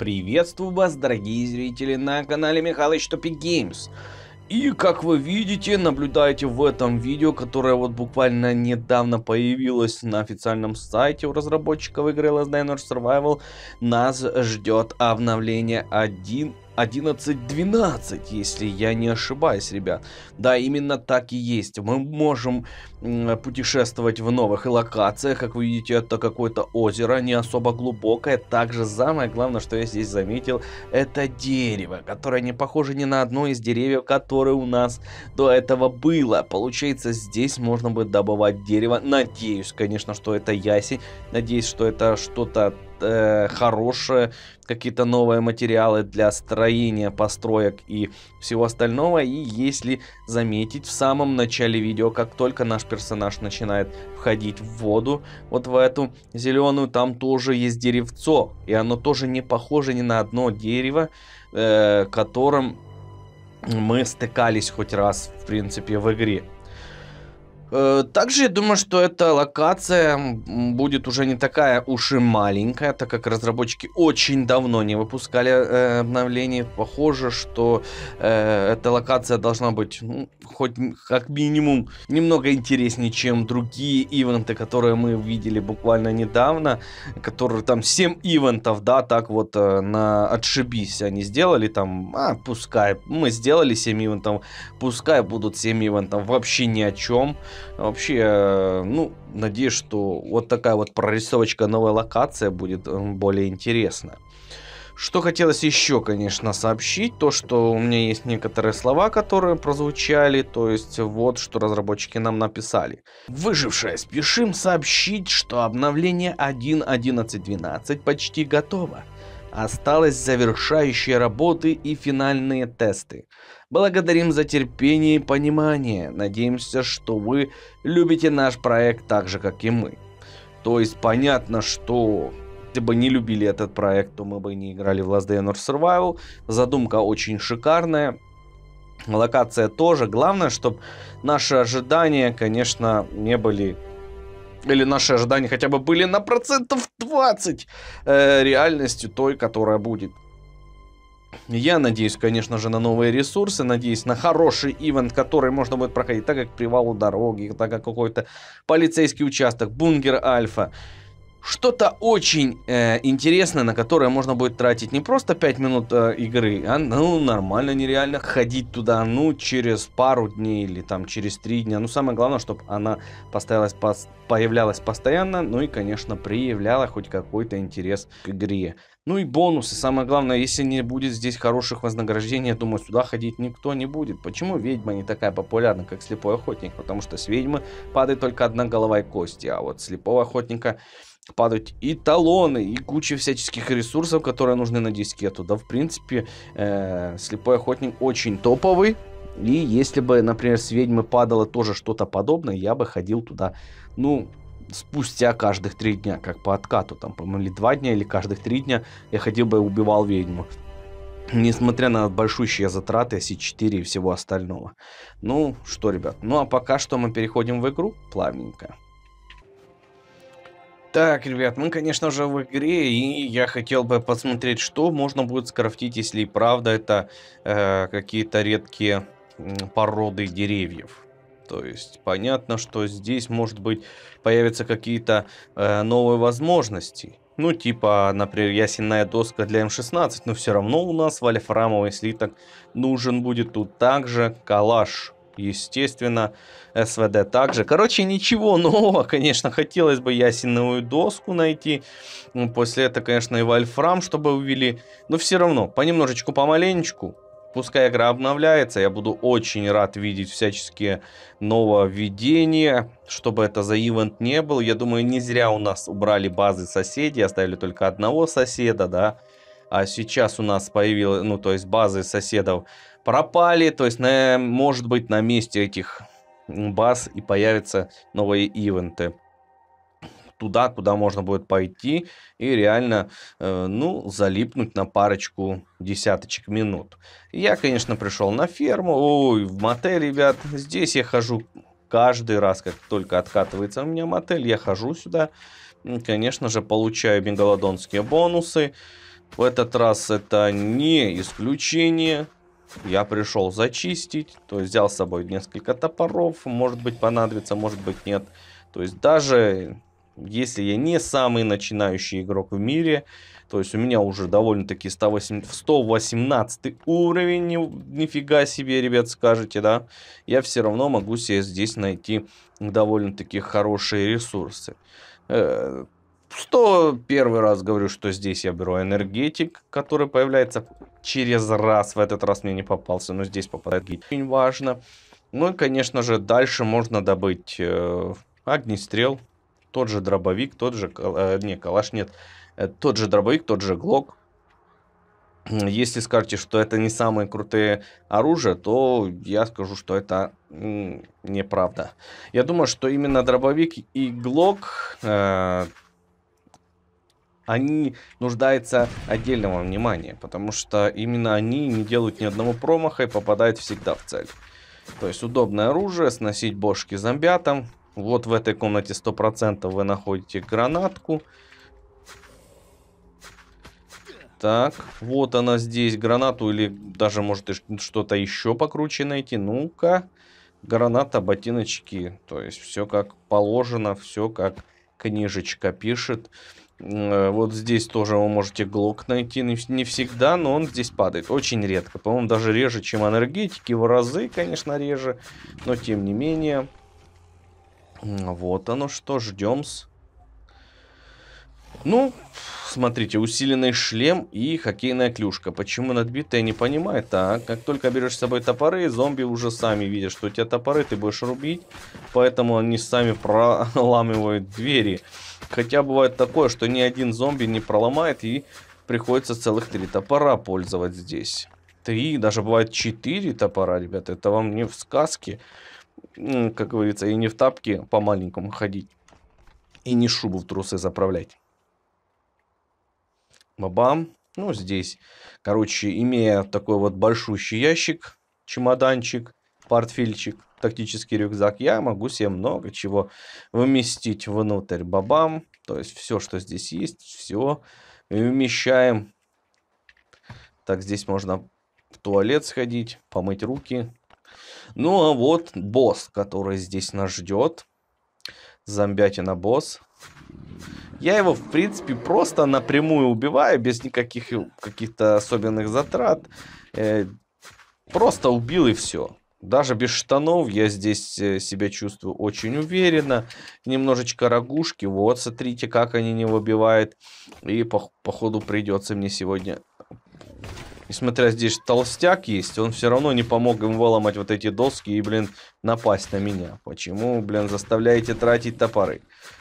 Приветствую вас, дорогие зрители, на канале Михалыч Топик Геймс. И как вы видите, наблюдаете в этом видео, которое вот буквально недавно появилось на официальном сайте у разработчиков игры Last Day Survival, нас ждет обновление 1 11-12, если я не ошибаюсь, ребят. Да, именно так и есть. Мы можем путешествовать в новых локациях. Как вы видите, это какое-то озеро, не особо глубокое. Также самое главное, что я здесь заметил, это дерево, которое не похоже ни на одно из деревьев, которые у нас до этого было. Получается, здесь можно будет добывать дерево. Надеюсь, конечно, что это яси. Надеюсь, что это что-то э, хорошие какие-то новые материалы для строения построек и всего остального. И если заметить, в самом начале видео, как только наш персонаж начинает входить в воду, вот в эту зеленую, там тоже есть деревцо. И оно тоже не похоже ни на одно дерево, э, которым мы стыкались хоть раз, в принципе, в игре. Э, также я думаю, что эта локация будет уже не такая уж и маленькая, так как разработчики очень давно не выпускали э, обновление. Похоже, что э, эта локация должна быть ну, хоть как минимум немного интереснее, чем другие ивенты, которые мы видели буквально недавно, которые там 7 ивентов, да, так вот э, на отшибись они сделали там, а, пускай, мы сделали 7 ивентов, пускай будут 7 ивентов, вообще ни о чем. Вообще, э, ну, надеюсь, что вот такая вот прорисовочка новая локация будет э, более интересна. Что хотелось еще, конечно, сообщить, то, что у меня есть некоторые слова, которые прозвучали, то есть вот, что разработчики нам написали. Выжившая, спешим сообщить, что обновление 1.11.12 почти готово. Осталось завершающие работы и финальные тесты. Благодарим за терпение и понимание. Надеемся, что вы любите наш проект так же, как и мы. То есть понятно, что если бы не любили этот проект, то мы бы не играли в Last Day on Survival. Задумка очень шикарная. Локация тоже. Главное, чтобы наши ожидания, конечно, не были или наши ожидания хотя бы были на процентов 20 э, реальностью той, которая будет. Я надеюсь, конечно же, на новые ресурсы, надеюсь на хороший ивент, который можно будет проходить, так как привал у дороги, так как какой-то полицейский участок, бункер Альфа что-то очень э, интересное, на которое можно будет тратить не просто 5 минут э, игры, а ну нормально, нереально ходить туда, ну через пару дней или там через 3 дня. Ну самое главное, чтобы она поставилась, пос, появлялась постоянно, ну и, конечно, проявляла хоть какой-то интерес к игре. Ну и бонусы, самое главное, если не будет здесь хороших вознаграждений, я думаю, сюда ходить никто не будет. Почему ведьма не такая популярна, как слепой охотник? Потому что с ведьмы падает только одна голова и кости, а вот слепого охотника падают и талоны, и куча всяческих ресурсов, которые нужны на дискету. Да, в принципе, э, слепой охотник очень топовый. И если бы, например, с ведьмы падало тоже что-то подобное, я бы ходил туда, ну, спустя каждых три дня, как по откату, там, по-моему, или два дня, или каждых три дня я ходил бы и убивал ведьму. Несмотря на большущие затраты, C4 и всего остального. Ну, что, ребят, ну а пока что мы переходим в игру плавненько. Так, ребят, мы, конечно же, в игре, и я хотел бы посмотреть, что можно будет скрафтить, если и правда это э, какие-то редкие породы деревьев. То есть, понятно, что здесь, может быть, появятся какие-то э, новые возможности. Ну, типа, например, ясенная доска для М16, эм но все равно у нас вольфрамовый слиток нужен будет тут также калаш естественно, СВД также. Короче, ничего нового, конечно, хотелось бы ясеновую доску найти. Ну, после этого, конечно, и вольфрам, чтобы увели. Но все равно, понемножечку, помаленечку. Пускай игра обновляется, я буду очень рад видеть всяческие нововведения, чтобы это за ивент не был. Я думаю, не зря у нас убрали базы соседей, оставили только одного соседа, да а сейчас у нас появилось, ну, то есть базы соседов пропали, то есть, на, может быть, на месте этих баз и появятся новые ивенты туда, куда можно будет пойти и реально, э, ну, залипнуть на парочку десяточек минут. Я, конечно, пришел на ферму, ой, в мотель, ребят, здесь я хожу каждый раз, как только откатывается у меня мотель, я хожу сюда, конечно же, получаю мегалодонские бонусы, в этот раз это не исключение. Я пришел зачистить, то есть взял с собой несколько топоров, может быть понадобится, может быть нет. То есть даже если я не самый начинающий игрок в мире, то есть у меня уже довольно-таки 118 уровень, нифига себе, ребят, скажете, да, я все равно могу себе здесь найти довольно-таки хорошие ресурсы. Э, что первый раз говорю, что здесь я беру энергетик, который появляется через раз. В этот раз мне не попался, но здесь попадает очень важно. Ну и, конечно же, дальше можно добыть э, огнестрел, тот же дробовик, тот же... Э, не, калаш нет. Э, тот же дробовик, тот же глок. Если скажете, что это не самые крутые оружия, то я скажу, что это неправда. Я думаю, что именно дробовик и глок... Э, они нуждаются отдельного внимания, потому что именно они не делают ни одного промаха и попадают всегда в цель. То есть удобное оружие, сносить бошки зомбятам. Вот в этой комнате 100% вы находите гранатку. Так, вот она здесь, гранату или даже может что-то еще покруче найти. Ну-ка, граната, ботиночки. То есть все как положено, все как книжечка пишет. Э, вот здесь тоже вы можете глок найти, не всегда, но он здесь падает, очень редко. По-моему, даже реже, чем энергетики, в разы, конечно, реже, но тем не менее. Вот оно что, ждем-с. Ну, смотрите, усиленный шлем и хоккейная клюшка. Почему надбитая, не понимаю. Так, как только берешь с собой топоры, зомби уже сами видят, что у тебя топоры, ты будешь рубить. Поэтому они сами проламывают двери. Хотя бывает такое, что ни один зомби не проломает и приходится целых три топора пользовать здесь. Три, даже бывает четыре топора, ребята. Это вам не в сказке, как говорится, и не в тапке по маленькому ходить. И не шубу в трусы заправлять. Мабам. Ну, здесь, короче, имея такой вот большущий ящик, чемоданчик, портфельчик, тактический рюкзак, я могу себе много чего вместить внутрь. Бабам. То есть все, что здесь есть, все вмещаем. Так, здесь можно в туалет сходить, помыть руки. Ну, а вот босс, который здесь нас ждет. Зомбятина босс я его, в принципе, просто напрямую убиваю, без никаких каких-то особенных затрат. Э, просто убил и все. Даже без штанов я здесь э, себя чувствую очень уверенно. Немножечко рогушки. Вот, смотрите, как они не выбивают. И по, по ходу придется мне сегодня несмотря здесь толстяк есть, он все равно не помог им выломать вот эти доски и, блин, напасть на меня. Почему, блин, заставляете тратить топоры?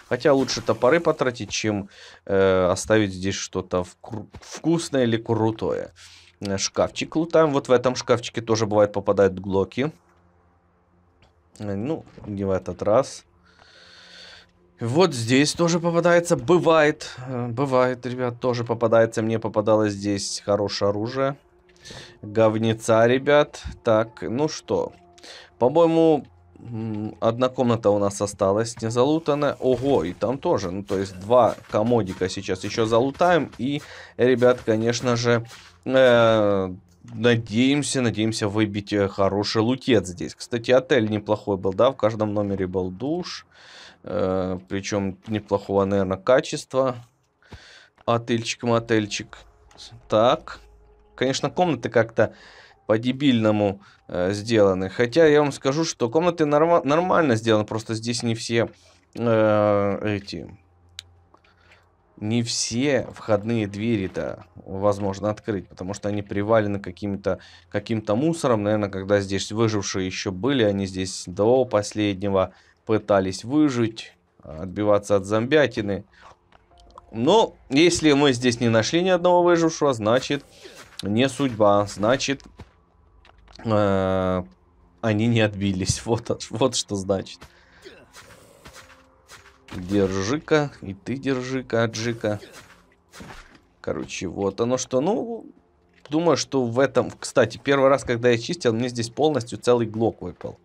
Хотя лучше топоры потратить, чем э, оставить здесь что-то вкусное или крутое. Э, шкафчик лутаем. Вот в этом шкафчике тоже бывает попадают глоки. Э, ну, не в этот раз. Вот здесь тоже попадается. Бывает. Э, бывает, ребят, тоже попадается. Мне попадалось здесь хорошее оружие. говница, ребят. Так, ну что. По-моему, одна комната у нас осталась не залутанная. Ого, и там тоже. Ну, то есть два комодика сейчас еще залутаем. И, ребят, конечно же, э, Надеемся, надеемся выбить э, хороший лутец здесь. Кстати, отель неплохой был, да, в каждом номере был душ. Э, причем неплохого, наверное, качества. Отельчик, мотельчик. Так. Конечно, комнаты как-то по-дебильному э, сделаны. Хотя я вам скажу, что комнаты норма нормально сделаны, просто здесь не все э, эти не все входные двери-то возможно открыть, потому что они привалены каким-то каким мусором. Наверное, когда здесь выжившие еще были, они здесь до последнего пытались выжить, отбиваться от зомбятины. Но если мы здесь не нашли ни одного выжившего, значит не судьба, значит э -э они не отбились. Вот, вот что значит. Держи-ка, и ты держи-ка, аджика. Короче, вот оно что. Ну, думаю, что в этом... Кстати, первый раз, когда я чистил, мне здесь полностью целый глок выпал.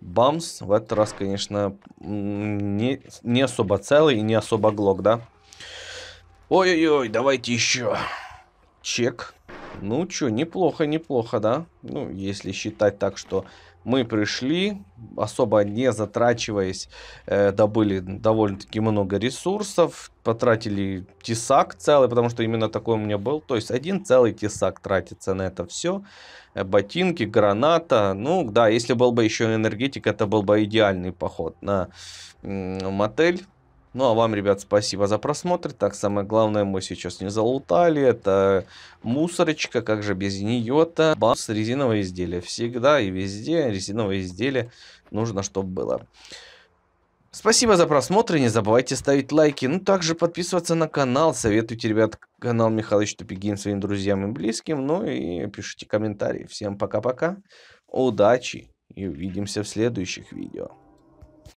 Бамс в этот раз, конечно, не, не особо целый и не особо глок, да? Ой-ой-ой, давайте еще. Чек. Ну, что, неплохо, неплохо, да? Ну, если считать так, что мы пришли, особо не затрачиваясь, э, добыли довольно-таки много ресурсов, потратили тесак целый, потому что именно такой у меня был. То есть один целый тесак тратится на это все. Э, ботинки, граната. Ну да, если был бы еще энергетик, это был бы идеальный поход на мотель. Ну а вам, ребят, спасибо за просмотр. Так, самое главное мы сейчас не залутали. Это мусорочка, как же без нее-то. Бас резиновое изделие. Всегда и везде резиновое изделие нужно, чтобы было. Спасибо за просмотр, не забывайте ставить лайки, ну также подписываться на канал, советуйте, ребят, канал Михалыч Тупигин своим друзьям и близким, ну и пишите комментарии. Всем пока-пока, удачи и увидимся в следующих видео.